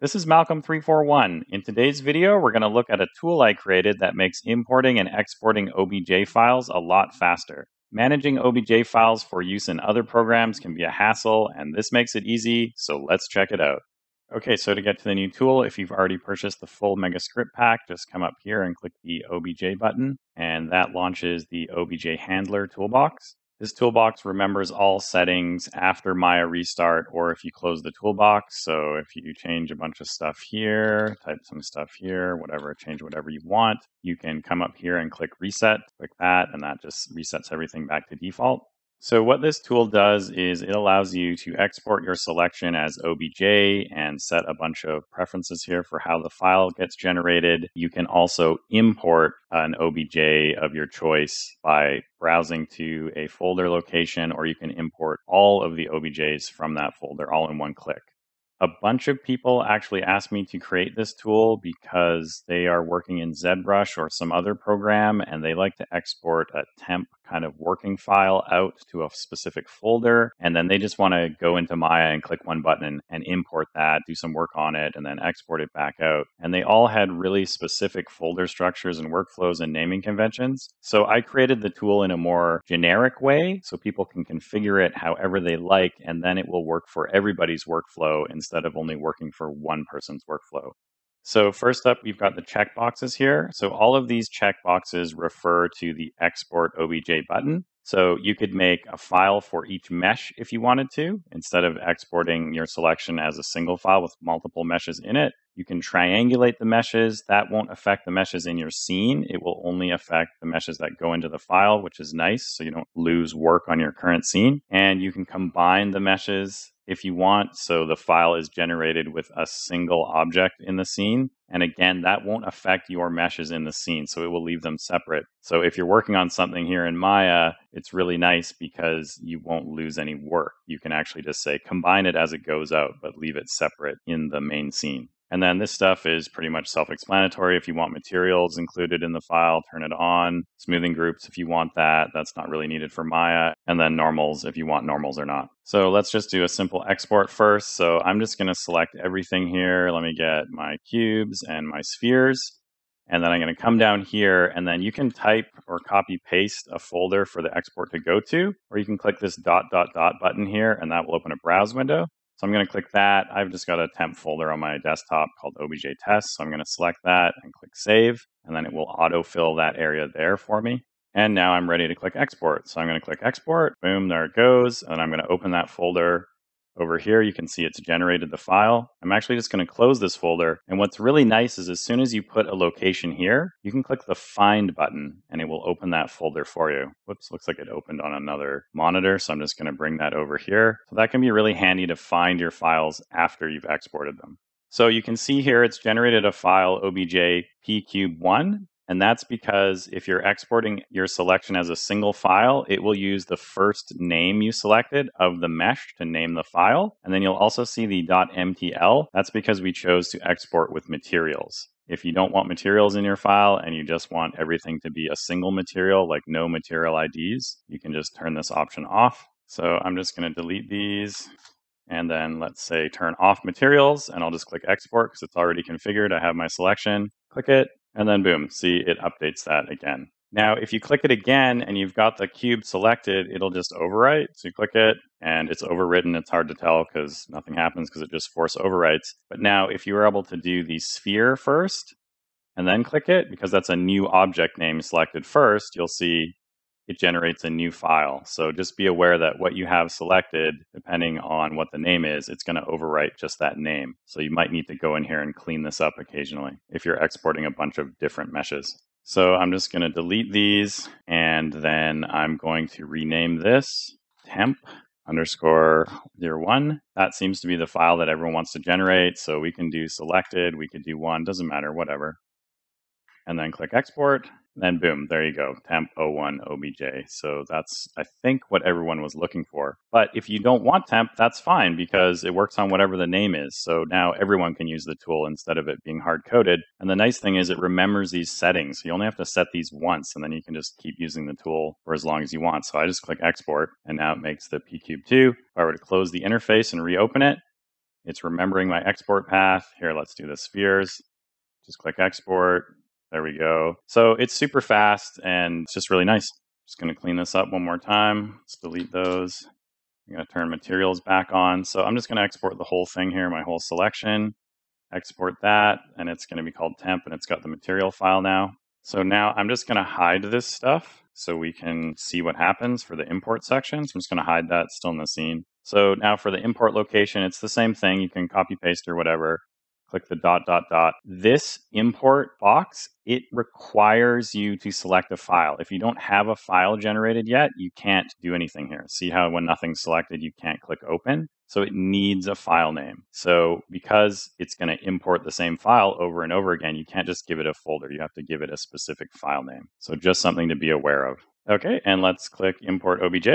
This is Malcolm341. In today's video, we're going to look at a tool I created that makes importing and exporting OBJ files a lot faster. Managing OBJ files for use in other programs can be a hassle, and this makes it easy, so let's check it out. Okay, so to get to the new tool, if you've already purchased the full MegaScript pack, just come up here and click the OBJ button, and that launches the OBJ Handler toolbox. This toolbox remembers all settings after Maya restart or if you close the toolbox. So if you change a bunch of stuff here, type some stuff here, whatever, change whatever you want, you can come up here and click reset, click that, and that just resets everything back to default. So what this tool does is it allows you to export your selection as OBJ and set a bunch of preferences here for how the file gets generated. You can also import an OBJ of your choice by browsing to a folder location, or you can import all of the OBJs from that folder all in one click a bunch of people actually asked me to create this tool because they are working in ZBrush or some other program and they like to export a temp kind of working file out to a specific folder. And then they just want to go into Maya and click one button and import that, do some work on it, and then export it back out. And they all had really specific folder structures and workflows and naming conventions. So I created the tool in a more generic way so people can configure it however they like, and then it will work for everybody's workflow instead of only working for one person's workflow. So first up, we've got the checkboxes here. So all of these checkboxes refer to the export OBJ button. So you could make a file for each mesh if you wanted to, instead of exporting your selection as a single file with multiple meshes in it. You can triangulate the meshes. That won't affect the meshes in your scene. It will only affect the meshes that go into the file, which is nice. So you don't lose work on your current scene. And you can combine the meshes if you want. So the file is generated with a single object in the scene. And again, that won't affect your meshes in the scene. So it will leave them separate. So if you're working on something here in Maya, it's really nice because you won't lose any work. You can actually just say combine it as it goes out, but leave it separate in the main scene. And then this stuff is pretty much self explanatory. If you want materials included in the file, turn it on. Smoothing groups, if you want that, that's not really needed for Maya. And then normals, if you want normals or not. So let's just do a simple export first. So I'm just going to select everything here. Let me get my cubes and my spheres. And then I'm going to come down here and then you can type or copy paste a folder for the export to go to, or you can click this dot dot dot button here and that will open a browse window. So I'm going to click that. I've just got a temp folder on my desktop called OBJ test. So I'm going to select that and click save, and then it will autofill that area there for me. And now I'm ready to click export. So I'm going to click export. Boom, there it goes. And I'm going to open that folder over here, you can see it's generated the file. I'm actually just going to close this folder. And what's really nice is as soon as you put a location here, you can click the Find button and it will open that folder for you. Whoops, looks like it opened on another monitor. So I'm just going to bring that over here. So that can be really handy to find your files after you've exported them. So you can see here it's generated a file obj cube one and that's because if you're exporting your selection as a single file, it will use the first name you selected of the mesh to name the file. And then you'll also see the .mtl. That's because we chose to export with materials. If you don't want materials in your file and you just want everything to be a single material, like no material IDs, you can just turn this option off. So I'm just going to delete these. And then let's say turn off materials and I'll just click export because it's already configured. I have my selection. Click it and then boom, see it updates that again. Now, if you click it again and you've got the cube selected, it'll just overwrite. So you click it and it's overwritten. It's hard to tell because nothing happens because it just force overwrites. But now if you were able to do the sphere first and then click it, because that's a new object name selected first, you'll see it generates a new file. So just be aware that what you have selected, depending on what the name is, it's going to overwrite just that name. So you might need to go in here and clean this up occasionally if you're exporting a bunch of different meshes. So I'm just going to delete these and then I'm going to rename this temp underscore year one. That seems to be the file that everyone wants to generate. So we can do selected, we could do one, doesn't matter, whatever. And then click export and boom, there you go, temp 01 OBJ. So that's, I think, what everyone was looking for. But if you don't want temp, that's fine because it works on whatever the name is. So now everyone can use the tool instead of it being hard coded. And the nice thing is it remembers these settings. So you only have to set these once and then you can just keep using the tool for as long as you want. So I just click export and now it makes the pcube 2. If I were to close the interface and reopen it, it's remembering my export path. Here, let's do the spheres. Just click export, there we go. So it's super fast and it's just really nice. Just going to clean this up one more time. Let's delete those. I'm going to turn materials back on. So I'm just going to export the whole thing here, my whole selection, export that, and it's going to be called temp and it's got the material file now. So now I'm just going to hide this stuff so we can see what happens for the import section. So I'm just going to hide that still in the scene. So now for the import location, it's the same thing. You can copy paste or whatever click the dot, dot, dot. This import box, it requires you to select a file. If you don't have a file generated yet, you can't do anything here. See how when nothing's selected, you can't click open? So it needs a file name. So because it's going to import the same file over and over again, you can't just give it a folder. You have to give it a specific file name. So just something to be aware of. Okay, and let's click import OBJ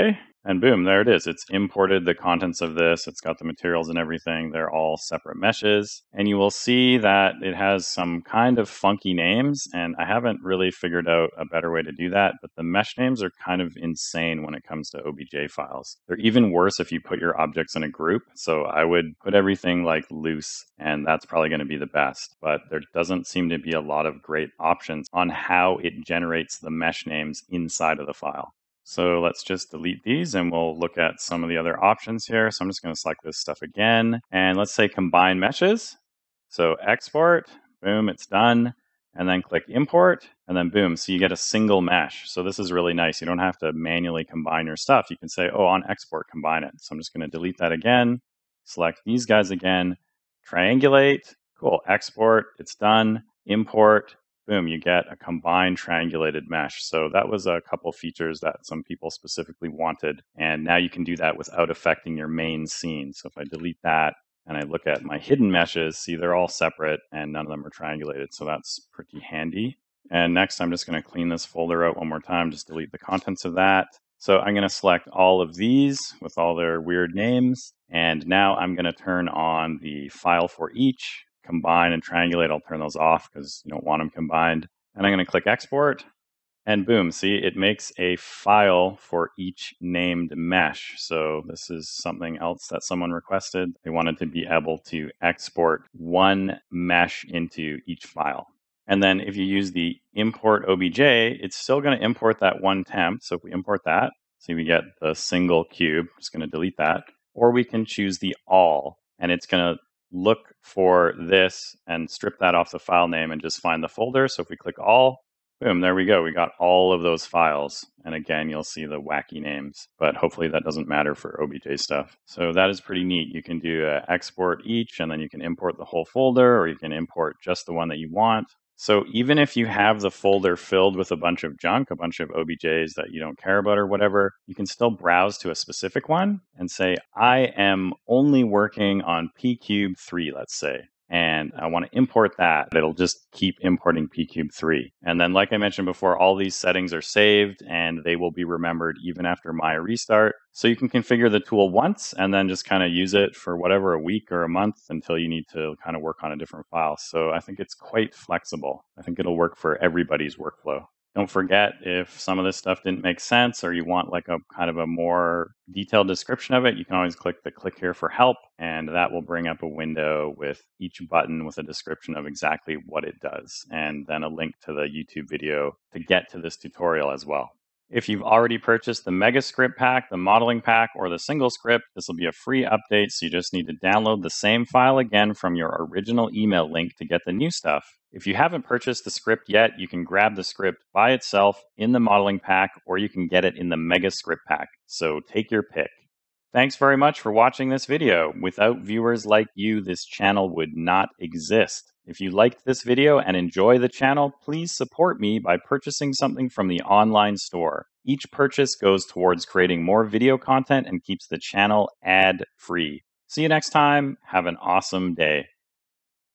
and boom, there it is. It's imported the contents of this. It's got the materials and everything. They're all separate meshes. And you will see that it has some kind of funky names. And I haven't really figured out a better way to do that. But the mesh names are kind of insane when it comes to OBJ files. They're even worse if you put your objects in a group. So I would put everything like loose, and that's probably going to be the best. But there doesn't seem to be a lot of great options on how it generates the mesh names inside of the file. So let's just delete these and we'll look at some of the other options here. So I'm just gonna select this stuff again and let's say combine meshes. So export, boom, it's done. And then click import and then boom. So you get a single mesh. So this is really nice. You don't have to manually combine your stuff. You can say, oh, on export, combine it. So I'm just gonna delete that again, select these guys again, triangulate, cool, export, it's done, import, boom, you get a combined triangulated mesh. So that was a couple features that some people specifically wanted. And now you can do that without affecting your main scene. So if I delete that and I look at my hidden meshes, see they're all separate and none of them are triangulated. So that's pretty handy. And next, I'm just going to clean this folder out one more time, just delete the contents of that. So I'm going to select all of these with all their weird names. And now I'm going to turn on the file for each combine and triangulate, I'll turn those off because you don't want them combined. And I'm going to click export and boom, see, it makes a file for each named mesh. So this is something else that someone requested. They wanted to be able to export one mesh into each file. And then if you use the import OBJ, it's still going to import that one temp. So if we import that, see, we get the single cube. I'm just going to delete that. Or we can choose the all, and it's going to look for this and strip that off the file name and just find the folder. So if we click all, boom, there we go. We got all of those files. And again, you'll see the wacky names, but hopefully that doesn't matter for OBJ stuff. So that is pretty neat. You can do uh, export each and then you can import the whole folder or you can import just the one that you want. So even if you have the folder filled with a bunch of junk, a bunch of OBJs that you don't care about or whatever, you can still browse to a specific one and say, I am only working on P Cube 3 let's say and I want to import that. It'll just keep importing pcube 3. And then, like I mentioned before, all these settings are saved and they will be remembered even after my restart. So you can configure the tool once and then just kind of use it for whatever a week or a month until you need to kind of work on a different file. So I think it's quite flexible. I think it'll work for everybody's workflow don't forget if some of this stuff didn't make sense or you want like a kind of a more detailed description of it, you can always click the click here for help and that will bring up a window with each button with a description of exactly what it does and then a link to the YouTube video to get to this tutorial as well. If you've already purchased the Mega Script Pack, the Modeling Pack, or the Single Script, this will be a free update, so you just need to download the same file again from your original email link to get the new stuff. If you haven't purchased the script yet, you can grab the script by itself in the Modeling Pack, or you can get it in the Mega Script Pack. So take your pick. Thanks very much for watching this video. Without viewers like you, this channel would not exist. If you liked this video and enjoy the channel, please support me by purchasing something from the online store. Each purchase goes towards creating more video content and keeps the channel ad free. See you next time. Have an awesome day.